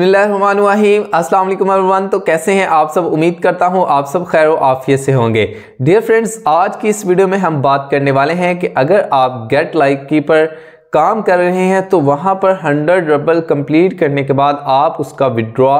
बसमीम अस्सलाम वालेकुम तो कैसे हैं आप सब उम्मीद करता हूं आप सब खैर आफियत से होंगे डियर फ्रेंड्स आज की इस वीडियो में हम बात करने वाले हैं कि अगर आप गेट लाइक की पर काम कर रहे हैं तो वहां पर हंड्रेड रबल कंप्लीट करने के बाद आप उसका विड्रॉ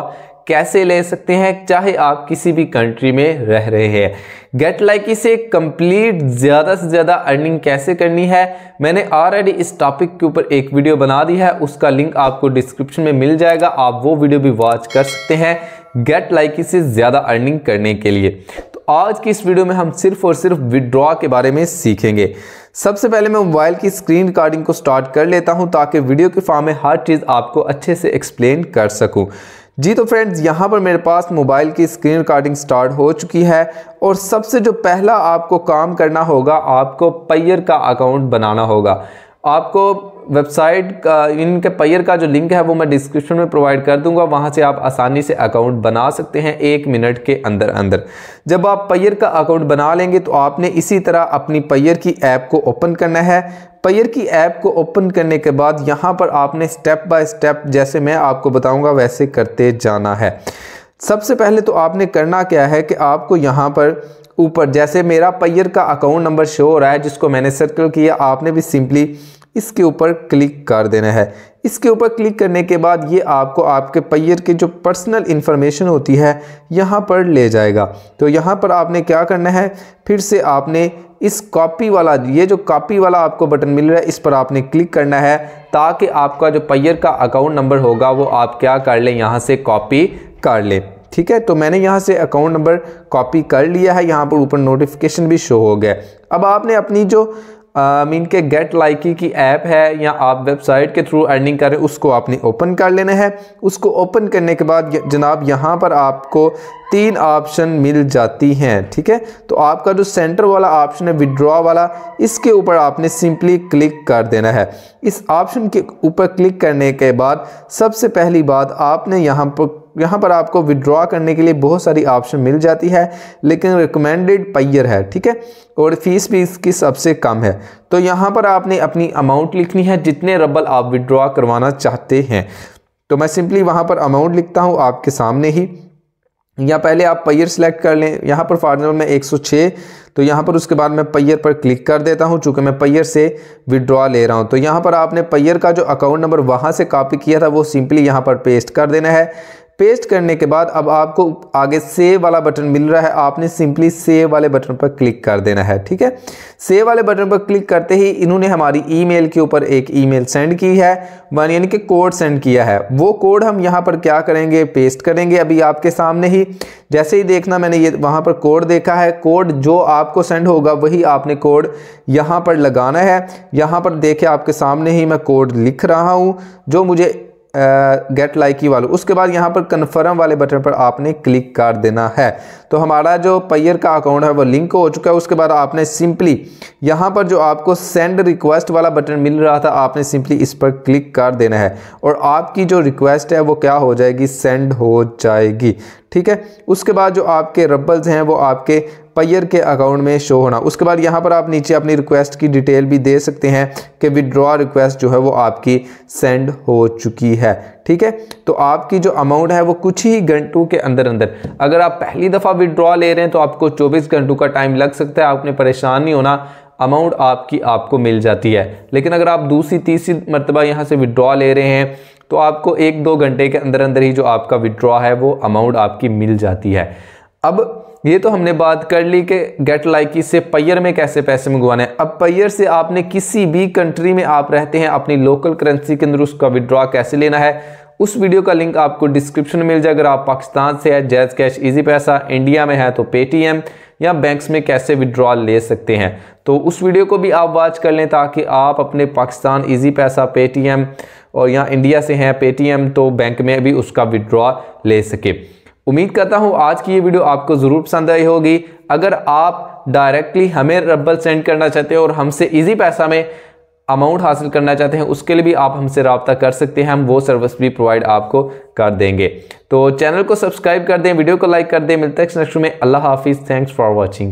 कैसे ले सकते हैं चाहे आप किसी भी कंट्री में रह रहे हैं गेट लाइकी से कंप्लीट ज़्यादा से ज़्यादा अर्निंग कैसे करनी है मैंने ऑलरेडी इस टॉपिक के ऊपर एक वीडियो बना दी है उसका लिंक आपको डिस्क्रिप्शन में मिल जाएगा आप वो वीडियो भी वॉच कर सकते हैं गेट लाइकी से ज़्यादा अर्निंग करने के लिए तो आज की इस वीडियो में हम सिर्फ और सिर्फ विड्रॉ के बारे में सीखेंगे सबसे पहले मैं मोबाइल की स्क्रीन रिकॉर्डिंग को स्टार्ट कर लेता हूं ताकि वीडियो के फॉर्म में हर चीज़ आपको अच्छे से एक्सप्लेन कर सकूं जी तो फ्रेंड्स यहाँ पर मेरे पास मोबाइल की स्क्रीन रिकॉर्डिंग स्टार्ट हो चुकी है और सबसे जो पहला आपको काम करना होगा आपको पैयर का अकाउंट बनाना होगा आपको वेबसाइट का इनके पैर का जो लिंक है वो मैं डिस्क्रिप्शन में प्रोवाइड कर दूंगा वहाँ से आप आसानी से अकाउंट बना सकते हैं एक मिनट के अंदर अंदर जब आप पैर का अकाउंट बना लेंगे तो आपने इसी तरह अपनी पैर की ऐप को ओपन करना है पैर की ऐप को ओपन करने के बाद यहाँ पर आपने स्टेप बाय स्टेप जैसे मैं आपको बताऊँगा वैसे करते जाना है सबसे पहले तो आपने करना क्या है कि आपको यहाँ पर ऊपर जैसे मेरा पैयर का अकाउंट नंबर शो हो रहा है जिसको मैंने सर्कल किया आपने भी सिंपली इसके ऊपर क्लिक कर देना है इसके ऊपर क्लिक करने के बाद ये आपको आपके पैयर की जो पर्सनल इन्फॉर्मेशन होती है यहाँ पर ले जाएगा तो यहाँ पर आपने क्या करना है फिर से आपने इस कॉपी वाला ये जो कॉपी वाला आपको बटन मिल रहा है इस पर आपने क्लिक करना है ताकि आपका जो पैयर का अकाउंट नंबर होगा वो आप क्या कर लें यहाँ से कॉपी कर लें ठीक है तो मैंने यहाँ से अकाउंट नंबर कॉपी कर लिया है यहाँ पर ऊपर नोटिफिकेशन भी शो हो गया अब आपने अपनी जो मीन के गेट लाइकी की ऐप है या आप वेबसाइट के थ्रू अर्निंग करें उसको आपने ओपन कर लेना है उसको ओपन करने के बाद जनाब यहाँ पर आपको तीन ऑप्शन मिल जाती हैं ठीक है तो आपका जो सेंटर वाला ऑप्शन है विड्रॉ वाला इसके ऊपर आपने सिंपली क्लिक कर देना है इस ऑप्शन के ऊपर क्लिक करने के बाद सबसे पहली बात आपने यहाँ पर यहाँ पर आपको विड्रॉ करने के लिए बहुत सारी ऑप्शन मिल जाती है लेकिन रिकमेंडेड पैयर है ठीक है और फीस भी इसकी सबसे कम है तो यहाँ पर आपने अपनी अमाउंट लिखनी है जितने रबल आप विड्रॉ करवाना चाहते हैं तो मैं सिंपली वहाँ पर अमाउंट लिखता हूँ आपके सामने ही या पहले आप पैयर सेलेक्ट कर लें यहाँ पर फॉर एग्जाम्पल मैं 106 तो यहाँ पर उसके बाद मैं पैयर पर क्लिक कर देता हूँ चूँकि मैं पैयर से विड्रॉ ले रहा हूँ तो यहाँ पर आपने पैयर का जो अकाउंट नंबर वहाँ से कॉपी किया था वो सिंपली यहाँ पर पेस्ट कर देना है पेस्ट करने के बाद अब आपको आगे सेव वाला बटन मिल रहा है आपने सिंपली सेव वाले बटन पर क्लिक कर देना है ठीक है सेव वाले बटन पर क्लिक करते ही इन्होंने हमारी ईमेल के ऊपर एक ईमेल सेंड की है यानी कि कोड सेंड किया है वो कोड हम यहाँ पर क्या करेंगे पेस्ट करेंगे अभी आपके सामने ही जैसे ही देखना मैंने ये वहाँ पर कोड देखा है कोड जो आपको सेंड होगा वही आपने कोड यहाँ पर लगाना है यहाँ पर देखे आपके सामने ही मैं कोड लिख रहा हूँ जो मुझे गेट लाइक की वालू उसके बाद यहाँ पर कन्फर्म वाले बटन पर आपने क्लिक कर देना है तो हमारा जो पैयर का अकाउंट है वो लिंक हो चुका है उसके बाद आपने सिंपली यहाँ पर जो आपको सेंड रिक्वेस्ट वाला बटन मिल रहा था आपने सिंपली इस पर क्लिक कर देना है और आपकी जो रिक्वेस्ट है वो क्या हो जाएगी सेंड हो जाएगी ठीक है उसके बाद जो आपके रबल्स हैं वो आपके पैयर के अकाउंट में शो होना उसके बाद यहाँ पर आप नीचे अपनी रिक्वेस्ट की डिटेल भी दे सकते हैं कि विदड्रॉ रिक्वेस्ट जो है वो आपकी सेंड हो चुकी है ठीक है तो आपकी जो अमाउंट है वो कुछ ही घंटों के अंदर अंदर अगर आप पहली दफ़ा विड्रॉ ले रहे हैं तो आपको 24 घंटों का टाइम लग सकता है आपने परेशान नहीं होना अमाउंट आपकी आपको मिल जाती है लेकिन अगर आप दूसरी तीसरी मरतबा यहाँ से विदड्रॉ ले रहे हैं तो आपको एक दो घंटे के अंदर अंदर ही जो आपका विदड्रॉ है वो अमाउंट आपकी मिल जाती है अब ये तो हमने बात कर ली कि गेट लाइकी से पैयर में कैसे पैसे मंगवाने अब पैयर से आपने किसी भी कंट्री में आप रहते हैं अपनी लोकल करेंसी के अंदर उसका विड्रॉ कैसे लेना है उस वीडियो का लिंक आपको डिस्क्रिप्शन में मिल जाए अगर आप पाकिस्तान से है JazzCash Easypaisa India में है तो पेटीएम या बैंक्स में कैसे विड्रॉल ले सकते हैं तो उस वीडियो को भी आप वॉच कर लें ताकि आप अपने पाकिस्तान इजी पैसा पेटीएम और या इंडिया से हैं पेटीएम तो बैंक में भी उसका विड्रॉ ले सके उम्मीद करता हूँ आज की ये वीडियो आपको ज़रूर पसंद आई होगी अगर आप डायरेक्टली हमें रबल सेंड करना चाहते हैं और हमसे इजी पैसा में अमाउंट हासिल करना चाहते हैं उसके लिए भी आप हमसे रबता कर सकते हैं हम वो सर्विस भी प्रोवाइड आपको कर देंगे तो चैनल को सब्सक्राइब कर दें वीडियो को लाइक कर दें मिलते हैं नेक्स्ट में अल्लाह हाफिज़ थैंक्स फॉर वॉचिंग